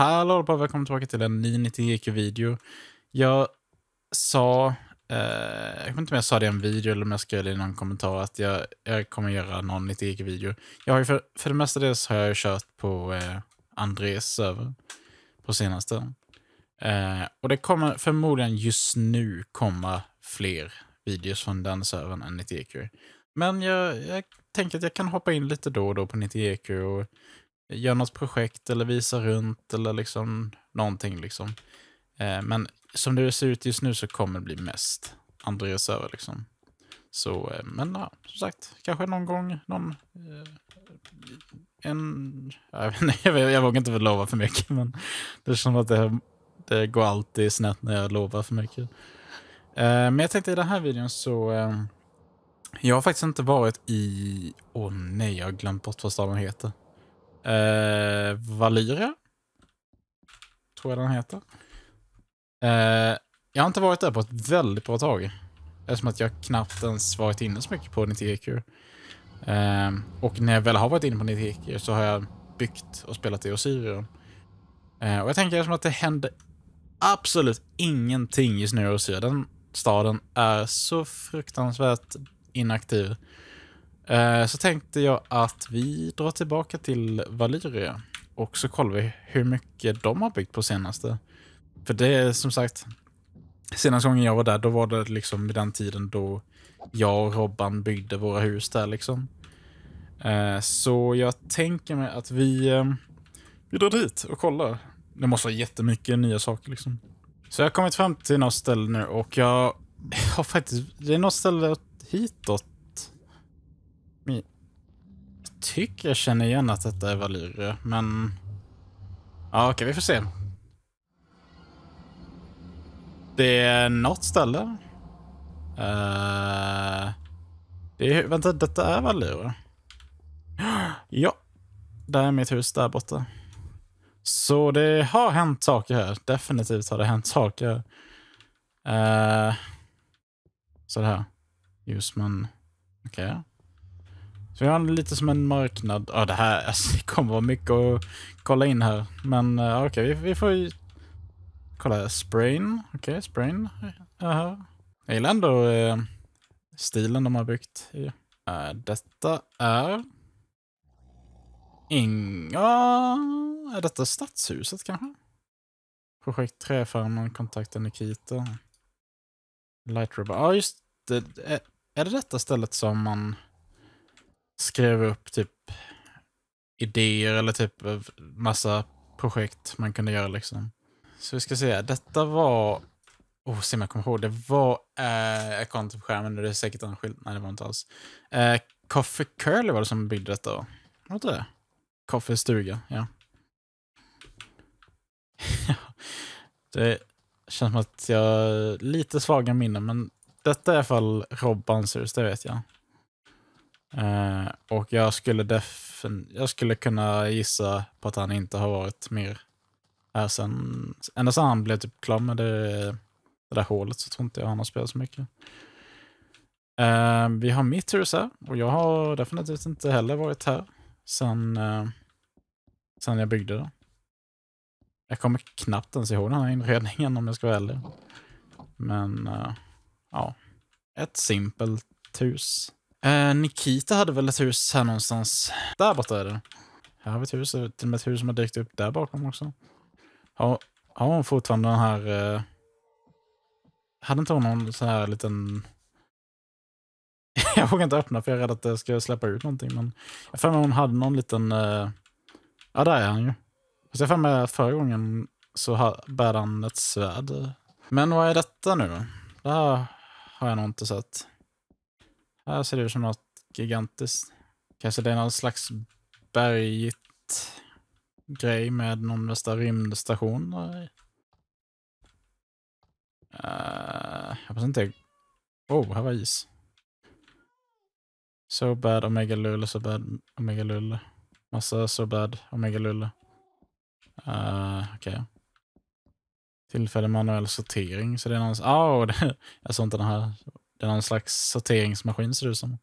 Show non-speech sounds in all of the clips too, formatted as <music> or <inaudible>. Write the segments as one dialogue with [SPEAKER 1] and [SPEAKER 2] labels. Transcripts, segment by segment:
[SPEAKER 1] Hallå allihopa, välkomna tillbaka till en ny 90GQ-video. Jag sa, eh, jag vet inte om jag sa det i en video eller om jag skrev det i någon kommentar, att jag, jag kommer göra någon 90GQ-video. Jag har för, för det mesta dels har jag kört på eh, Andres server på senaste. Eh, och det kommer förmodligen just nu komma fler videos från den servern än 90GQ. Men jag, jag tänker att jag kan hoppa in lite då och då på 90GQ och gör något projekt eller visa runt eller liksom någonting. Liksom. Eh, men som det ser ut just nu så kommer det bli mest Andreas Öre. Liksom. Så, eh, men ja, som sagt, kanske någon gång någon... Eh, en, <laughs> jag, vet, jag, vågar inte lova för mycket, men det känns som att det, det går alltid snett när jag lovar för mycket. men jag tänkte i den här videon så... jag har faktiskt inte varit i... Åh oh, nej, jag har glömt bort vad staden heter. Eh, Valyria. Tror jag den heter. Eh, jag har inte varit där på ett väldigt bra tag. Eftersom att jag knappt ens varit inne så mycket på NTQ. Eh, och när jag väl har varit inne på 90 NTQ så har jag byggt och spelat i Osirion. Eh, och jag tänker eftersom att det händer absolut ingenting just nu i Osirion. Den staden är så fruktansvärt inaktiv. Eh, så tänkte jag att vi drar tillbaka till Valyria och så kollar vi hur mycket de har byggt på senaste. För det är som sagt, senaste gången jag var där, då var det liksom vid den tiden då jag och Robban byggde våra hus där liksom. Eh, så jag tänker mig att vi, eh, vi drar dit och kollar. Det måste vara jättemycket nya saker liksom. Så jag har kommit fram till något ställe nu och jag <laughs> har faktiskt, det är något ställe hitåt jag tycker jag känner igen att detta är Valyria, men... Ja, okej, vi får se. Det är något ställe. Uh, det är, vänta, detta är Valyria? <gasps> Ja, där är mitt hus där borta. Så det har hänt saker här. Definitivt har det hänt saker. Uh, så det här. Ljusman. Okej. Okay. Så jag har lite som en marknad. Ja, det här alltså, det kommer vara mycket att kolla in här. Men uh, okej, okay, vi, vi, får ju... Kolla, här. sprain. Okej, okay, sprain. Aha. Jag gillar ändå uh, stilen de har byggt. Uh, detta är... Inga... Är detta stadshuset kanske? Projekt 3 Träfarmen, kontaktar Nikita. Light Rubber. Ja, just det. Är, är det detta stället som man skrev upp typ idéer eller typ massa projekt man kunde göra liksom. Så vi ska se, detta var... Oh, se om jag kommer ihåg. Det var... Eh, jag kollar inte på skärmen, det är säkert en skillnad. Nej, det var inte alls. Eh, Coffee Curly var det som byggde detta, va? Var det Coffee Stuga, ja. <laughs> det känns som att jag har lite svaga minnen, men detta är i alla fall Rob Bouncers, det vet jag. Eh, och jag skulle, def jag skulle kunna gissa på att han inte har varit mer här eh, sen... Ända sedan han blev typ klar med det, det där hålet så tror inte jag han har spelat så mycket. Uh, vi har mitt hus här och jag har definitivt inte heller varit här sen, uh, sen jag byggde det. Jag kommer knappt ens ihåg den här inredningen om jag ska vara ärlig. Men ja, ett simpelt hus. Eh, Nikita hade väl ett hus här någonstans. Där borta är det. Här har vi ett hus, till och med ett hus som har dykt upp där bakom också. Har, har hon fortfarande den här... Eh... Hade inte hon någon sån här liten... <laughs> jag vågar inte öppna för jag är rädd att det ska släppa ut någonting. Men jag för mig hon hade någon liten... Eh... Ja, där är han ju. Fast jag för mig förra gången så bär han ett svärd. Men vad är detta nu? Det här har jag nog inte sett. Här ser det ut som något gigantiskt. Kanske det är någon slags bergigt grej med någon nästa rymdstation. Uh, jag vet inte. Oh, här var is. So bad Omega Lulle, so bad Omega Lulle. Massa so bad Omega Lulle. Uh, Okej. Okay. Tillfällig manuell sortering. Så det är någons... Oh, <laughs> det... jag såg inte den här det är någon slags sorteringsmaskin ser det ut som.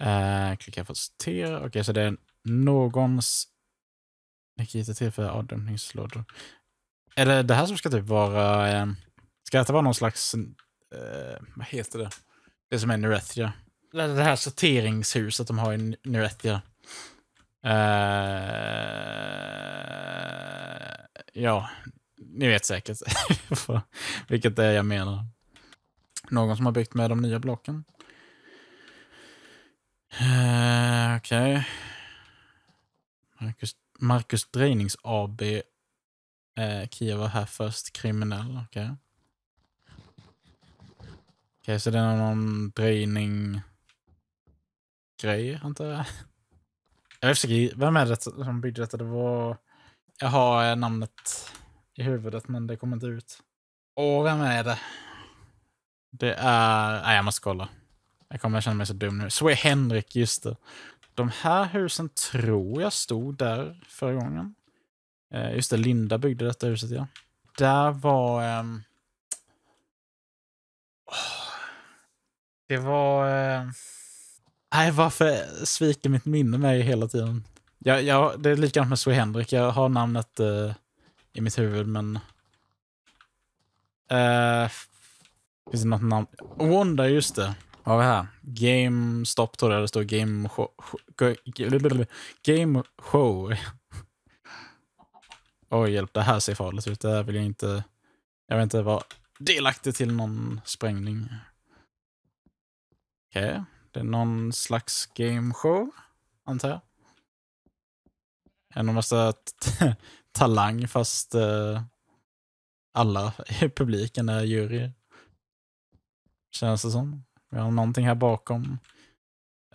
[SPEAKER 1] Eh, klickar för att sortera. Okej, okay, så det är någons Nikita till för avdämpningslådor. Är det det här som ska typ vara... Eh, ska detta vara någon slags... Eh, vad heter det? Det som är Nerethia. Det här sorteringshuset de har i Nerethia. Eh, ja, ni vet säkert <laughs> vilket det är jag menar. Någon som har byggt med de nya blocken? Uh, Okej. Okay. Marcus, Marcus Drejnings AB. Uh, eh, Kia var här först, kriminell. Okej. Okay. Okej, okay, så det är någon drejning-grej, antar jag. Jag försöker, vem är det som byggde detta? Det var... Jag har eh, namnet i huvudet, men det kommer inte ut. Åh, vem är det? Det är... Nej, jag måste kolla. Jag kommer känna mig så dum nu. Så är Henrik, just det. De här husen tror jag stod där förra gången. Eh, just det, Linda byggde detta huset, ja. Där var... Eh, oh, det var... Eh, nej, varför sviker mitt minne mig hela tiden? Jag, jag, det är likadant med Sue Henrik. Jag har namnet eh, i mitt huvud, men... Eh, Finns det något namn? Wanda, just det. Vad har vi här? Game Stop tror jag det står. Game show. Game show. Oj, hjälp. Det här ser farligt ut. Det här vill jag inte... Jag vill inte vara delaktig till någon sprängning. Okej. Okay. Det är någon slags gameshow, antar jag. En av massa <laughs> talang, fast eh, alla i publiken är juryer. Känns det som. Vi har någonting här bakom.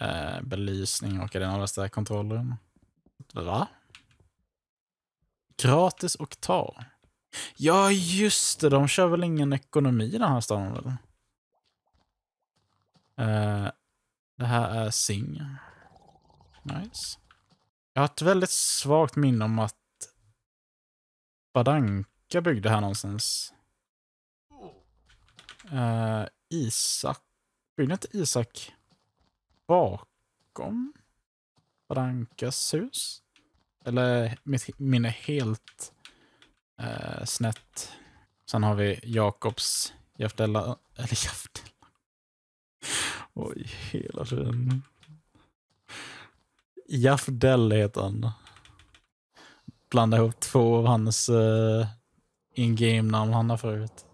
[SPEAKER 1] Eh, belysning och den allra kontrollrum. Va? Gratis och ta. Ja, just det. De kör väl ingen ekonomi i den här staden väl? Eh, det här är Sing. Nice. Jag har ett väldigt svagt minne om att Badanka byggde här någonstans. Uh, Isak... Byggde inte Isak bakom Brankas hus? Eller mitt minne helt eh, snett. Sen har vi Jakobs Jaftella... <laughs> Eller Jaftella... Oj, hela tiden. Jafdell heter han. Blanda ihop två av hans uh, in-game-namn han har förut.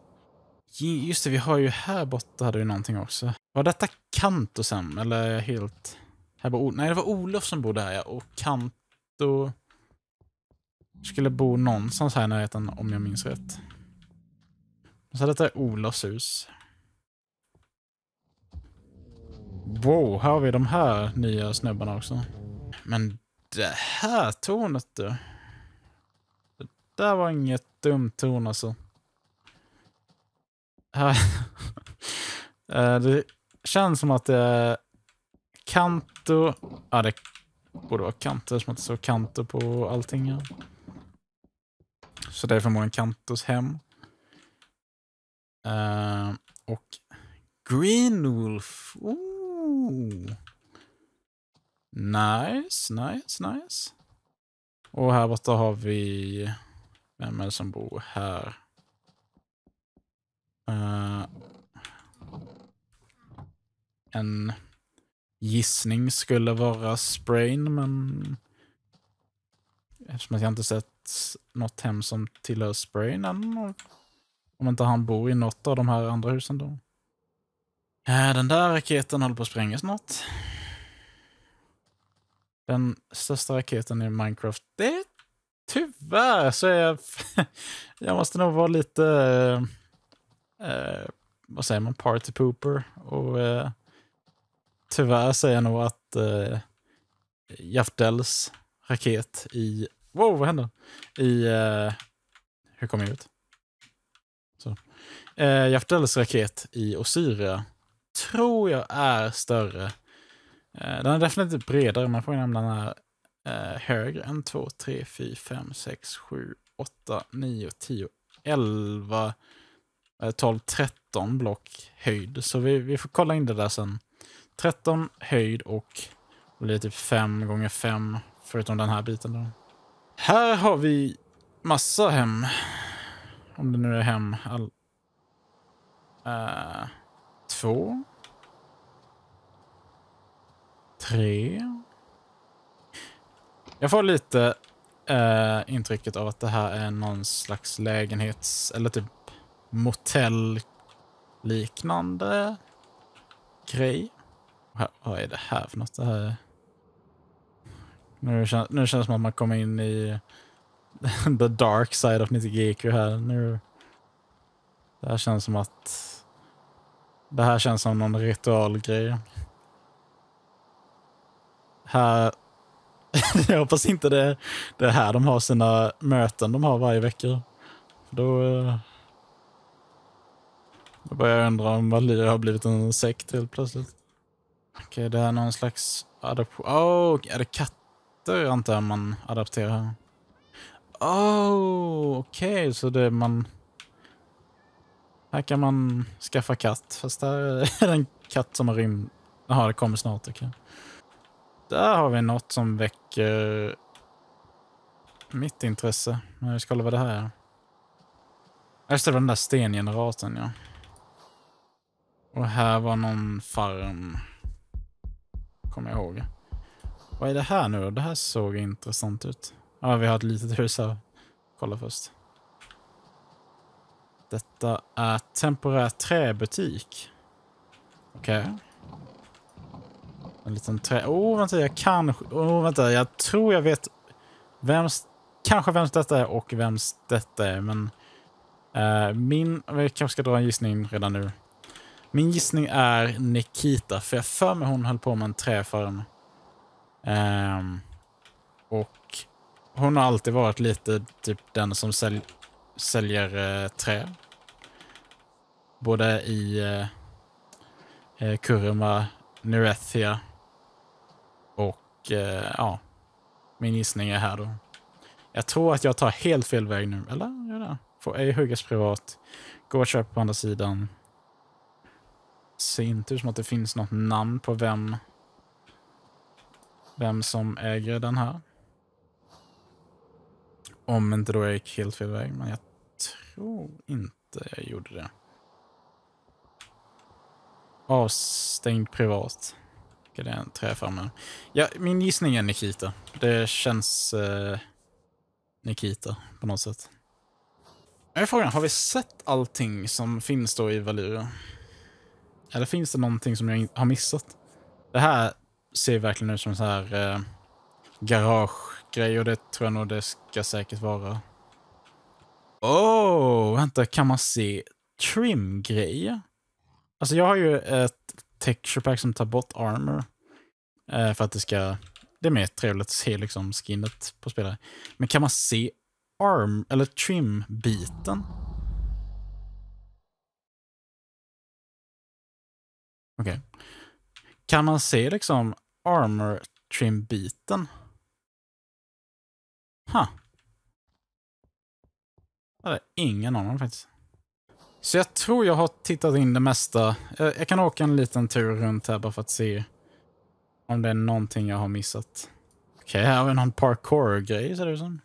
[SPEAKER 1] Just det, vi har ju här borta hade vi någonting också. Var detta Kantosem? eller är jag helt... Här var Nej, det var Olof som bodde här, ja. Och Kanto... Skulle bo någonstans här i närheten, om jag minns rätt. Så detta är Olofs hus. Wow, här har vi de här nya snubbarna också. Men det här tornet du. Det där var inget dumt torn alltså. Eh, <laughs> eh, det känns som att det är Kanto. Ja, det borde vara Kanto som att det står Kanto på allting. Ja. Så det är förmodligen Kantos hem. Uh, och Greenwolf. Ooh. Nice, nice, nice. Och här borta har vi... Vem är det som bor här? Uh, en gissning skulle vara Sprain, men eftersom jag inte sett något hem som tillhör Sprain än. Om inte han bor i något av de här andra husen då. Ja, den där raketen håller på att sprängas snart. Den största raketen i Minecraft, det är tyvärr så är jag... <laughs> jag måste nog vara lite eh, eh, vad säger man, party pooper. Och eh, tyvärr säger jag nog att eh, Jafdells raket i, wow vad hände? I, eh, hur kommer jag ut? Så. Eh, Jafdells raket i Ossyria tror jag är större. Eh, den är definitivt bredare, Man får är om den är eh, högre än 2, 3, 4, 5, 6, 7, 8, 9, 10, 11 12-13 eh, block höjd. Så vi, vi får kolla in det där sen. 13 höjd och det blir typ 5 gånger 5 förutom den här biten. Då. Här har vi massa hem. Om det nu är hem. All... Uh, två. Tre. Jag får lite uh, intrycket av att det här är någon slags lägenhets eller typ motellliknande grej. Vad är det här för något? Det här... Nu, känns, nu känns det som att man kommer in i <laughs> the dark side of Nitigiku här. Nu, det här känns som att... Det här känns som någon ritualgrej. Här... <laughs> Jag hoppas inte det, det är här de har sina möten de har varje vecka. För då... Eh, jag börjar undra om Valyr har blivit en sekt helt plötsligt. Okej, det här är någon slags adoption. Oh, är det katter antar man adapterar här? Oh, okej, okay, så det man... Här kan man skaffa katt, fast där är det en katt som har rymd. Jaha, det kommer snart. Okay. Där har vi något som väcker mitt intresse. Jag ska kolla vad det här är. Just det, den där stengeneratorn, ja. Och här var någon farm. Kommer jag ihåg. Vad är det här nu då? Det här såg intressant ut. Ja, ah, vi har ett litet hus här. Kolla först. Detta är temporär träbutik. Okej. Okay. Mm. En liten trä... Åh, oh, vänta, jag kanske... Åh, oh, vänta, jag tror jag vet vems... Kanske vems detta är och vems detta är, men... Eh, min... Vi kanske ska dra en gissning redan nu. Min gissning är Nikita, för jag för mig hon höll på med en träfarm. Um, och hon har alltid varit lite typ den som sälj, säljer uh, trä. Både i uh, Kuruma, Nerethia och uh, ja, min gissning är här då. Jag tror att jag tar helt fel väg nu, eller? Får ej huggas privat, gå och köpa på andra sidan ser inte ut som att det finns något namn på vem, vem som äger den här. Om inte då jag gick helt fel väg, men jag tror inte jag gjorde det. Avstängd privat. Det är en träfarmen. Ja, min gissning är Nikita. Det känns eh, Nikita på något sätt. Nu är frågan, har vi sett allting som finns då i Valyria? Eller finns det någonting som jag har missat? Det här ser verkligen ut som en sån här eh, garagegrej och det tror jag nog det ska säkert vara. Oh, vänta, kan man se trimgrejer? Alltså jag har ju ett texture pack som tar bort armor. Eh, för att det ska... Det är mer trevligt att se liksom skinnet på spelare. Men kan man se arm, eller trim-biten? Okay. Kan man se liksom armor trim-biten? Ha. Huh. Jag hade ingen aning faktiskt. Så jag tror jag har tittat in det mesta. Jag, eh, jag kan åka en liten tur runt här bara för att se om det är någonting jag har missat. Okej, okay, här har vi någon parkour-grej ser det ut som.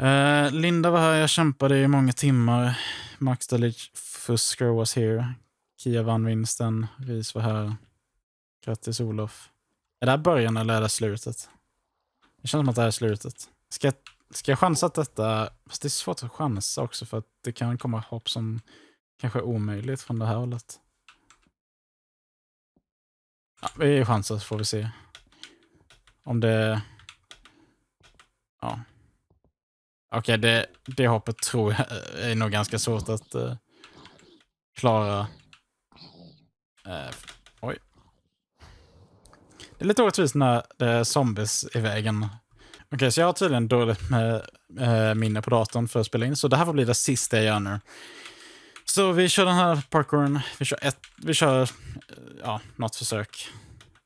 [SPEAKER 1] Uh, Linda var här, jag kämpade i många timmar. Max Dalich Fusker was here. Kia vann vinsten, Ris var här. Grattis Olof. Är det här början eller är det slutet? Det känns som att det här är slutet. Ska jag, ska jag chansa att detta... Fast det är svårt att chansa också för att det kan komma hopp som kanske är omöjligt från det här hållet. Ja, vi chansar så får vi se. Om det... Ja. Okej, okay, det, det hoppet tror jag är nog ganska svårt att uh, klara. Eh, oj. Det är lite orättvist när det är zombies i vägen. Okej, okay, så jag har tydligen dåligt med eh, minne på datorn för att spela in, så det här får bli det sista jag gör nu. Så vi kör den här parkouren, vi kör, ett, vi kör eh, ja, något försök.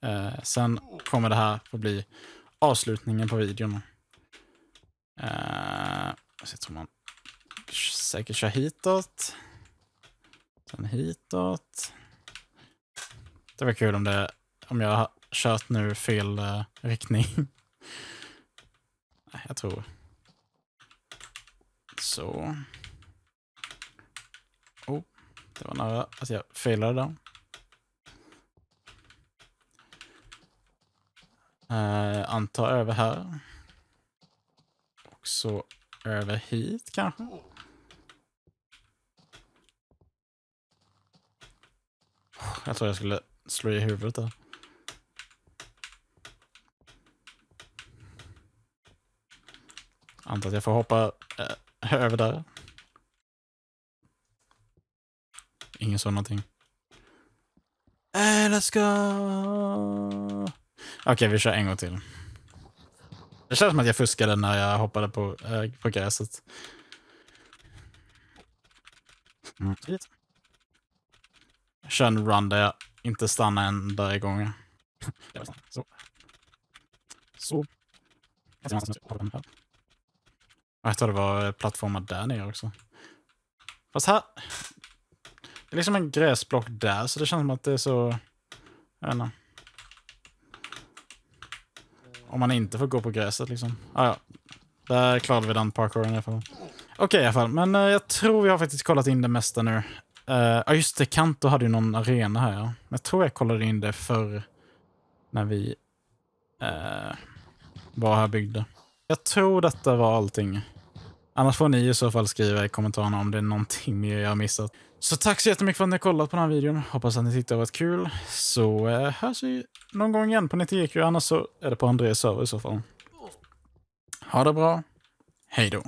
[SPEAKER 1] Eh, sen kommer det här att bli avslutningen på videon. Eh, jag tror man säkert kör hitåt. Sen hitåt. Det var kul om, det, om jag har kört nu fel uh, riktning. jag tror... Så. Oh, det var nära att jag felade där. Uh, antar över här. Och så över hit kanske. Jag tror jag skulle Slå i huvudet där. Antar att jag får hoppa eh, <laughs> över där. Ingen sa någonting. Hey, eh, let's go! Okej, okay, vi kör en gång till. Det känns som att jag fuskade när jag hoppade på, eh, på gräset. Mm. Kör en run där jag inte stanna en där igång. Så. Så. Jag tror det var eh, plattformar där nere också. Fast här... Det är liksom en gräsblock där, så det känns som att det är så... Jag vet inte. Om man inte får gå på gräset liksom. Ah, ja. Där klarade vi den parkouren i alla fall. Okej okay, i alla fall, men eh, jag tror vi har faktiskt kollat in det mesta nu. Eh, ja, uh, just det. Kanto hade ju någon arena här. Ja. Jag tror jag kollade in det för när vi uh, var här byggde. Jag tror detta var allting. Annars får ni i så fall skriva i kommentarerna om det är någonting mer jag har missat. Så tack så jättemycket för att ni har kollat på den här videon. Hoppas att ni tyckte det var kul. Så eh, hörs vi någon gång igen på 90 gq annars så är det på Andreas server i så fall. Ha det bra. Hej då.